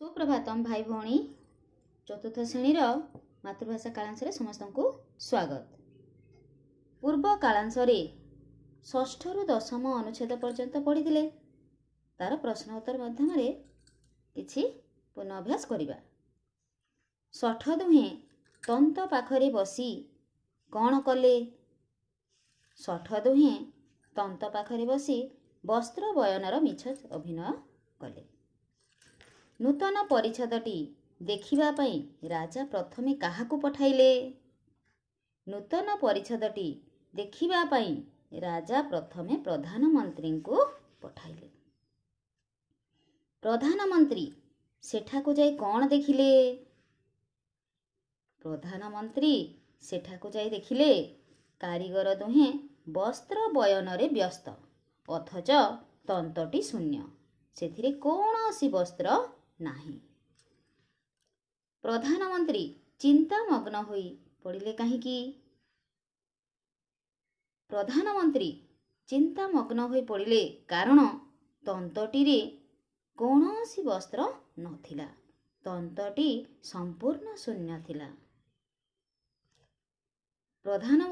ସୁପ୍ରଭାତମ ଭାଇ ଭଉଣୀ ଚତୁର୍ଥ ଶ୍ରେଣୀର ମାତୃଭାଷା କାଳାଂଶରେ ସମସ୍ତଙ୍କୁ ସ୍ୱାଗତ ପୂର୍ବ କାଳାଂଶରେ ଷଷ୍ଠରୁ ଦଶମ ଅନୁଚ୍ଛେଦ ପର୍ଯ୍ୟନ୍ତ ପଢ଼ିଥିଲେ ତା'ର ପ୍ରଶ୍ନ ଉତ୍ତର ମାଧ୍ୟମରେ କିଛି ପୁନଃ ଅଭ୍ୟାସ କରିବା ଷଠ ଦୁହେଁ ତନ୍ତ ପାଖରେ ବସି କ'ଣ କଲେ ଷଠ ଦୁହେଁ ତନ୍ତ ପାଖରେ ବସି ବସ୍ତ୍ର ବୟନର ମିଛ ଅଭିନୟ କଲେ ନୂତନ ପରିଚ୍ଛଦଟି ଦେଖିବା ପାଇଁ ରାଜା ପ୍ରଥମେ କାହାକୁ ପଠାଇଲେ ନୂତନ ପରିଚ୍ଛଦଟି ଦେଖିବା ପାଇଁ ରାଜା ପ୍ରଥମେ ପ୍ରଧାନମନ୍ତ୍ରୀଙ୍କୁ ପଠାଇଲେ ପ୍ରଧାନମନ୍ତ୍ରୀ ସେଠାକୁ ଯାଇ କ'ଣ ଦେଖିଲେ ପ୍ରଧାନମନ୍ତ୍ରୀ ସେଠାକୁ ଯାଇ ଦେଖିଲେ କାରିଗର ଦୁହେଁ ବସ୍ତ୍ର ବୟନରେ ବ୍ୟସ୍ତ ଅଥଚ ତନ୍ତଟି ଶୂନ୍ୟ ସେଥିରେ କୌଣସି ବସ୍ତ୍ର ନାହିଁ ପ୍ରଧାନମନ୍ତ୍ରୀ ଚିନ୍ତାମଗ୍ନ ହୋଇ ପଡ଼ିଲେ କାହିଁକି ପ୍ରଧାନମନ୍ତ୍ରୀ ଚିନ୍ତାମଗ୍ନ ହୋଇ ପଡ଼ିଲେ କାରଣ ତନ୍ତଟିରେ କୌଣସି ବସ୍ତ୍ର ନଥିଲା ତନ୍ତଟି ସମ୍ପୂର୍ଣ୍ଣ ଶୂନ୍ୟ ଥିଲା ପ୍ରଧାନ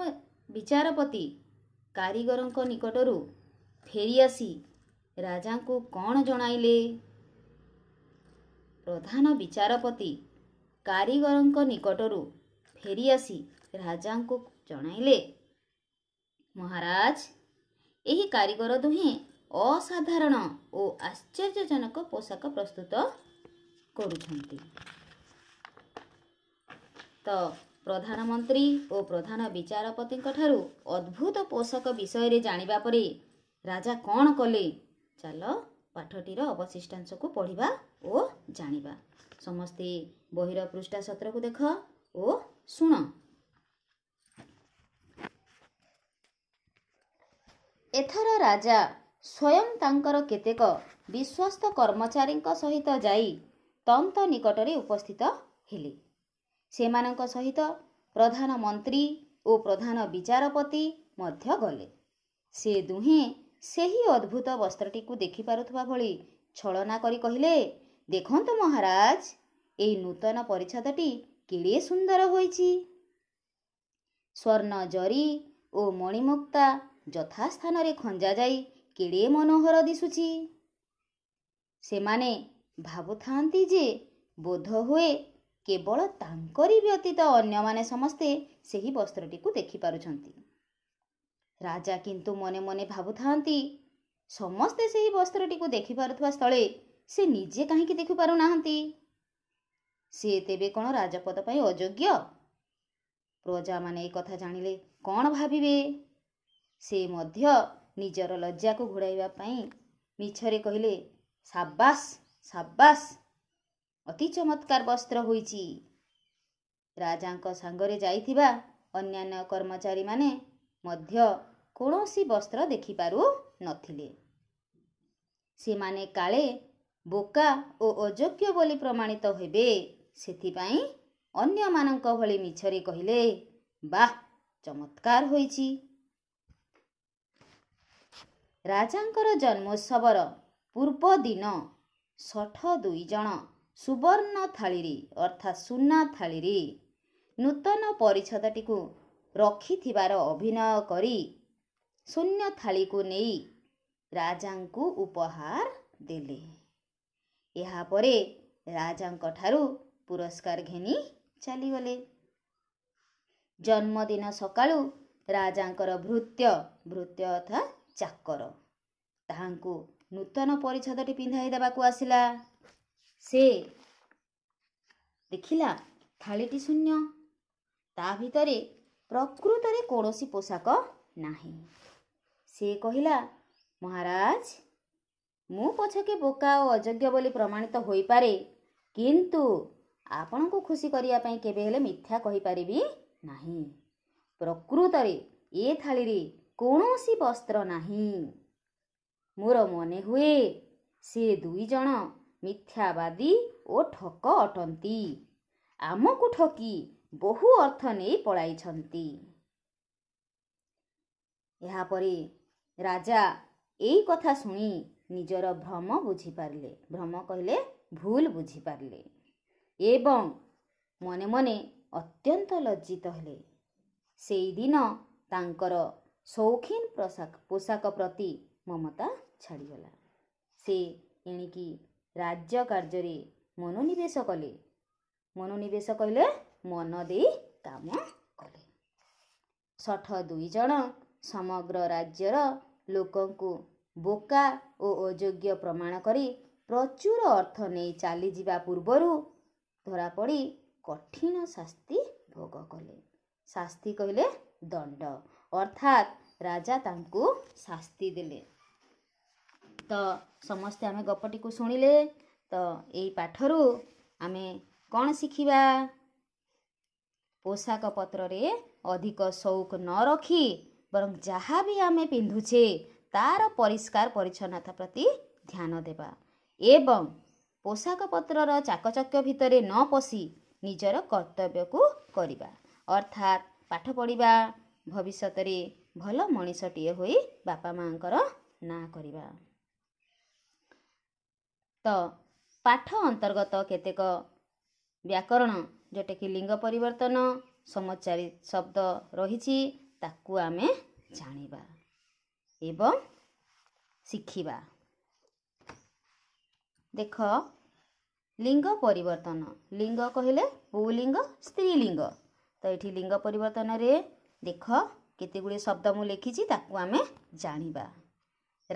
ବିଚାରପତି କାରିଗରଙ୍କ ନିକଟରୁ ଫେରିଆସି ରାଜାଙ୍କୁ କ'ଣ ଜଣାଇଲେ ପ୍ରଧାନ ବିଚାରପତି କାରିଗରଙ୍କ ନିକଟରୁ ଫେରିଆସି ରାଜାଙ୍କୁ ଜଣାଇଲେ ମହାରାଜ ଏହି କାରିଗର ଦୁହେଁ ଅସାଧାରଣ ଓ ଆଶ୍ଚର୍ଯ୍ୟଜନକ ପୋଷାକ ପ୍ରସ୍ତୁତ କରୁଛନ୍ତି ତ ପ୍ରଧାନମନ୍ତ୍ରୀ ଓ ପ୍ରଧାନ ବିଚାରପତିଙ୍କ ଠାରୁ ଅଦ୍ଭୁତ ପୋଷାକ ବିଷୟରେ ଜାଣିବା ପରେ ରାଜା କ'ଣ କଲେ ଚାଲ ପାଠଟିର ଅବଶିଷ୍ଟାଂଶକୁ ପଢ଼ିବା ଓ ଜାଣିବା ସମସ୍ତେ ବହିର ପୃଷ୍ଠା ସତ୍ରକୁ ଦେଖ ଓ ଶୁଣ ଏଥର ରାଜା ସ୍ୱୟଂ ତାଙ୍କର କେତେକ ବିଶ୍ୱସ୍ତ କର୍ମଚାରୀଙ୍କ ସହିତ ଯାଇ ତନ୍ତ ନିକଟରେ ଉପସ୍ଥିତ ହେଲେ ସେମାନଙ୍କ ସହିତ ପ୍ରଧାନମନ୍ତ୍ରୀ ଓ ପ୍ରଧାନ ବିଚାରପତି ମଧ୍ୟ ଗଲେ ସେ ଦୁହେଁ ସେହି ଅଦ୍ଭୁତ ବସ୍ତ୍ରଟିକୁ ଦେଖିପାରୁଥିବା ଭଳି ଛଳନା କରି କହିଲେ ଦେଖନ୍ତୁ ମହାରାଜ ଏହି ନୂତନ ପରିଚ୍ଛଦଟି କେଡ଼େ ସୁନ୍ଦର ହୋଇଛି ସ୍ୱର୍ଣ୍ଣ ଜରି ଓ ମଣିମୁକ୍ତା ଯଥାସ୍ଥାନରେ ଖଞ୍ଜାଯାଇ କେଡ଼େ ମନୋହର ଦିଶୁଛି ସେମାନେ ଭାବୁଥାନ୍ତି ଯେ ବୋଧହୁଏ କେବଳ ତାଙ୍କରି ବ୍ୟତୀତ ଅନ୍ୟମାନେ ସମସ୍ତେ ସେହି ବସ୍ତ୍ରଟିକୁ ଦେଖିପାରୁଛନ୍ତି ରାଜା କିନ୍ତୁ ମନେ ମନେ ଭାବୁଥାନ୍ତି ସମସ୍ତେ ସେହି ବସ୍ତ୍ରଟିକୁ ଦେଖିପାରୁଥିବା ସ୍ଥଳେ ସେ ନିଜେ କାହିଁକି ଦେଖିପାରୁନାହାନ୍ତି ସେ ତେବେ କ'ଣ ରାଜପଦ ପାଇଁ ଅଯୋଗ୍ୟ ପ୍ରଜାମାନେ ଏ କଥା ଜାଣିଲେ କ'ଣ ଭାବିବେ ସେ ମଧ୍ୟ ନିଜର ଲଜ୍ଜାକୁ ଘୋଡ଼ାଇବା ପାଇଁ ମିଛରେ କହିଲେ ସାବାସ ସାବାସ ଅତି ଚମତ୍କାର ବସ୍ତ୍ର ହୋଇଛି ରାଜାଙ୍କ ସାଙ୍ଗରେ ଯାଇଥିବା ଅନ୍ୟାନ୍ୟ କର୍ମଚାରୀମାନେ ମଧ୍ୟ କୌଣସି ବସ୍ତ୍ର ଦେଖିପାରୁ ନଥିଲେ ସେମାନେ କାଳେ ବୋକା ଓ ଅଯୋଗ୍ୟ ବୋଲି ପ୍ରମାଣିତ ହେବେ ସେଥିପାଇଁ ଅନ୍ୟମାନଙ୍କ ଭଳି ମିଛରେ କହିଲେ ବାଃ ଚମତ୍କାର ହୋଇଛି ରାଜାଙ୍କର ଜନ୍ମୋତ୍ସବର ପୂର୍ବ ଦିନ ଷଠ ଦୁଇ ଜଣ ସୁବର୍ଣ୍ଣ ଥାଳିରେ ଅର୍ଥାତ୍ ସୁନା ଥାଳିରେ ନୂତନ ପରିଚ୍ଛଦଟିକୁ ରଖିଥିବାର ଅଭିନୟ କରି ଶୂନ୍ୟ ଥାଳିକୁ ନେଇ ରାଜାଙ୍କୁ ଉପହାର ଦେଲେ ଏହାପରେ ରାଜାଙ୍କ ଠାରୁ ପୁରସ୍କାର ଘେନି ଚାଲିଗଲେ ଜନ୍ମଦିନ ସକାଳୁ ରାଜାଙ୍କର ଭୃତ୍ୟ ଭୃତ୍ୟ ଅଥା ଚାକର ତାହାଙ୍କୁ ନୂତନ ପରିଚ୍ଛଦଟି ପିନ୍ଧାଇ ଦେବାକୁ ଆସିଲା ସେ ଦେଖିଲା ଥାଳିଟି ଶୂନ୍ୟ ତା ଭିତରେ ପ୍ରକୃତରେ କୌଣସି ପୋଷାକ ନାହିଁ ସେ କହିଲା ମହାରାଜ ମୁଁ ପଛକେ ବୋକା ଓ ଅଯୋଗ୍ୟ ବୋଲି ପ୍ରମାଣିତ ହୋଇପାରେ କିନ୍ତୁ ଆପଣଙ୍କୁ ଖୁସି କରିବା ପାଇଁ କେବେ ହେଲେ ମିଥ୍ୟା କହିପାରିବି ନାହିଁ ପ୍ରକୃତରେ ଏ ଥାଳିରେ କୌଣସି ବସ୍ତ୍ର ନାହିଁ ମୋର ମନେ ହୁଏ ସେ ଦୁଇ ଜଣ ମିଥ୍ୟାବାଦୀ ଓ ଠକ ଅଟନ୍ତି ଆମକୁ ଠକି ବହୁ ଅର୍ଥ ନେଇ ପଳାଇଛନ୍ତି ଏହାପରେ ରାଜା ଏଇ କଥା ଶୁଣି ନିଜର ଭ୍ରମ ବୁଝିପାରିଲେ ଭ୍ରମ କହିଲେ ଭୁଲ ବୁଝିପାରିଲେ ଏବଂ ମନେ ମନେ ଅତ୍ୟନ୍ତ ଲଜ୍ଜିତ ହେଲେ ସେଇଦିନ ତାଙ୍କର ସୌଖୀନ ପୋଷାକ ପୋଷାକ ପ୍ରତି ମମତା ଛାଡ଼ିଗଲା ସେ ଏଣିକି ରାଜ୍ୟ କାର୍ଯ୍ୟରେ ମନୋନିବେଶ କଲେ ମନୋନିବେଶ କହିଲେ ମନ ଦେଇ କାମ କଲେ ଷଠ ଦୁଇ ଜଣ ସମଗ୍ର ରାଜ୍ୟର ଲୋକଙ୍କୁ ବୋକା ଓ ଅଯୋଗ୍ୟ ପ୍ରମାଣ କରି ପ୍ରଚୁର ଅର୍ଥ ନେଇ ଚାଲିଯିବା ପୂର୍ବରୁ ଧରାପଡ଼ି କଠିନ ଶାସ୍ତି ଭୋଗ କଲେ ଶାସ୍ତି କହିଲେ ଦଣ୍ଡ ଅର୍ଥାତ୍ ରାଜା ତାଙ୍କୁ ଶାସ୍ତି ଦେଲେ ତ ସମସ୍ତେ ଆମେ ଗପଟିକୁ ଶୁଣିଲେ ତ ଏଇ ପାଠରୁ ଆମେ କ'ଣ ଶିଖିବା ପୋଷାକ ପତ୍ରରେ ଅଧିକ ସଉକ ନ ରଖି ବରଂ ଯାହା ବି ଆମେ ପିନ୍ଧୁଛେ ତା'ର ପରିଷ୍କାର ପରିଚ୍ଛନ୍ନତା ପ୍ରତି ଧ୍ୟାନ ଦେବା ଏବଂ ପୋଷାକପତ୍ରର ଚାକଚକ୍ୟ ଭିତରେ ନ ପଶି ନିଜର କର୍ତ୍ତବ୍ୟକୁ କରିବା ଅର୍ଥାତ୍ ପାଠ ପଢ଼ିବା ଭବିଷ୍ୟତରେ ଭଲ ମଣିଷଟିଏ ହୋଇ ବାପା ମାଆଙ୍କର ନାଁ କରିବା ତ ପାଠ ଅନ୍ତର୍ଗତ କେତେକ ବ୍ୟାକରଣ ଯେଉଁଟାକି ଲିଙ୍ଗ ପରିବର୍ତ୍ତନ ସମଚାରୀ ଶବ୍ଦ ରହିଛି ତାକୁ ଆମେ ଜାଣିବା ଏବଂ ଶିଖିବା ଦେଖ ଲିଙ୍ଗ ପରିବର୍ତ୍ତନ ଲିଙ୍ଗ କହିଲେ ପୁଲିଙ୍ଗ ସ୍ତ୍ରୀଲିଙ୍ଗ ତ ଏଠି ଲିଙ୍ଗ ପରିବର୍ତ୍ତନରେ ଦେଖ କେତେଗୁଡ଼ିଏ ଶବ୍ଦ ମୁଁ ଲେଖିଛି ତାକୁ ଆମେ ଜାଣିବା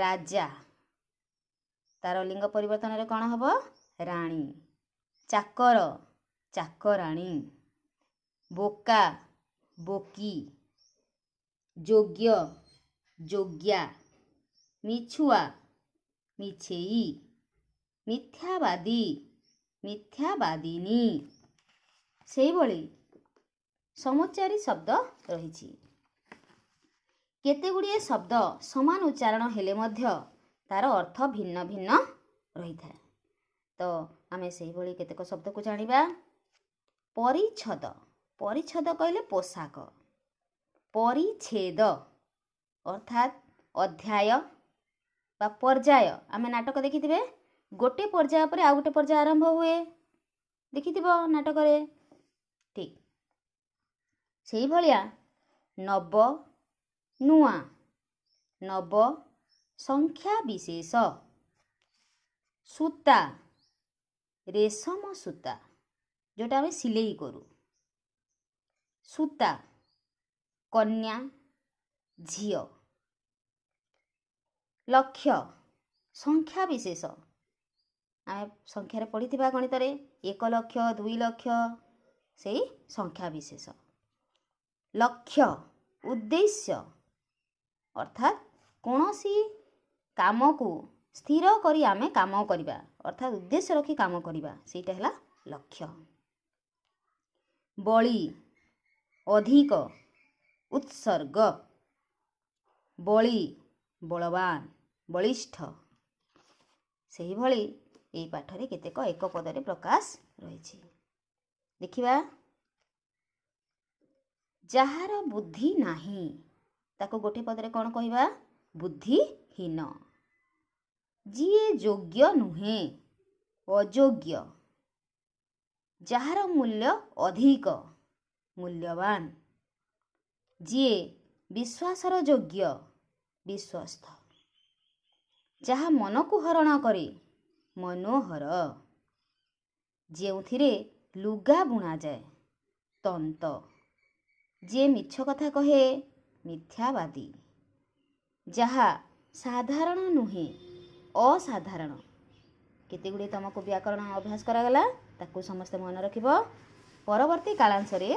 ରାଜା ତା'ର ଲିଙ୍ଗ ପରିବର୍ତ୍ତନରେ କ'ଣ ହେବ ରାଣୀ ଚାକର ଚାକରାଣୀ ବୋକା ବୋକି ଯୋଗ୍ୟ ଯୋଗ୍ୟା ମିଛୁଆ ମିଛେଇ ମିଥ୍ୟାବାଦୀ ମିଥ୍ୟାବାଦିନୀ ସେହିଭଳି ସମଚାରି ଶବ୍ଦ ରହିଛି କେତେଗୁଡ଼ିଏ ଶବ୍ଦ ସମାନ ଉଚ୍ଚାରଣ ହେଲେ ମଧ୍ୟ ତା'ର ଅର୍ଥ ଭିନ୍ନ ଭିନ୍ନ ରହିଥାଏ ତ ଆମେ ସେହିଭଳି କେତେକ ଶବ୍ଦକୁ ଜାଣିବା ପରିଚ୍ଛଦ ପରିଚ୍ଛଦ କହିଲେ ପୋଷାକ ପରିଚ୍ଛେଦ ଅର୍ଥାତ୍ ଅଧ୍ୟାୟ ବା ପର୍ଯ୍ୟାୟ ଆମେ ନାଟକ ଦେଖିଥିବେ ଗୋଟିଏ ପର୍ଯ୍ୟାୟ ପରେ ଆଉ ଗୋଟେ ପର୍ଯ୍ୟାୟ ଆରମ୍ଭ ହୁଏ ଦେଖିଥିବ ନାଟକରେ ଠିକ୍ ସେଇଭଳିଆ ନବ ନୂଆ ନବ ସଂଖ୍ୟା ବିଶେଷ ସୂତା ରେଶମ ସୂତା ଯେଉଁଟା ଆମେ ସିଲେଇ କରୁ ସୂତା କନ୍ୟା ଝିଅ ଲକ୍ଷ୍ୟ ସଂଖ୍ୟା ବିଶେଷ ଆମେ ସଂଖ୍ୟାରେ ପଢ଼ିଥିବା ଗଣିତରେ ଏକ ଲକ୍ଷ ଦୁଇ ଲକ୍ଷ ସେଇ ସଂଖ୍ୟା ବିଶେଷ ଲକ୍ଷ୍ୟ ଉଦ୍ଦେଶ୍ୟ ଅର୍ଥାତ୍ କୌଣସି କାମକୁ ସ୍ଥିର କରି ଆମେ କାମ କରିବା ଅର୍ଥାତ୍ ଉଦ୍ଦେଶ୍ୟ ରଖି କାମ କରିବା ସେଇଟା ହେଲା ଲକ୍ଷ୍ୟ ବଳି ଅଧିକ ଉତ୍ସର୍ଗ ବଳି ବଳବାନ ବଳିଷ୍ଠ ସେହିଭଳି ଏହି ପାଠରେ କେତେକ ଏକ ପଦରେ ପ୍ରକାଶ ରହିଛି ଦେଖିବା ଯାହାର ବୁଦ୍ଧି ନାହିଁ ତାକୁ ଗୋଟେ ପଦରେ କ'ଣ କହିବା ବୁଦ୍ଧିହୀନ ଯିଏ ଯୋଗ୍ୟ ନୁହେଁ ଅଯୋଗ୍ୟ ଯାହାର ମୂଲ୍ୟ ଅଧିକ ମୂଲ୍ୟବାନ ଯିଏ ବିଶ୍ୱାସର ଯୋଗ୍ୟ ବିଶ୍ୱସ୍ତ ଯାହା ମନକୁ ହରଣ କରେ ମନୋହର ଯେଉଁଥିରେ ଲୁଗା ବୁଣାଯାଏ ତନ୍ତ ଯିଏ ମିଛ କଥା କହେ ମିଥ୍ୟାବାଦୀ ଯାହା ସାଧାରଣ ନୁହେଁ ଅସାଧାରଣ କେତେ ଗୁଡ଼ିଏ ତୁମକୁ ବ୍ୟାକରଣ ଅଭ୍ୟାସ କରାଗଲା ତାକୁ ସମସ୍ତେ ମନେ ରଖିବ ପରବର୍ତ୍ତୀ କାଳାଂଶରେ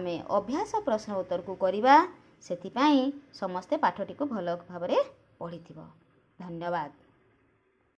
ଆମେ ଅଭ୍ୟାସ ପ୍ରଶ୍ନ ଉତ୍ତରକୁ କରିବା ସେଥିପାଇଁ ସମସ୍ତେ ପାଠଟିକୁ ଭଲ ଭାବରେ ପଢ଼ିଥିବ ଧନ୍ୟବାଦ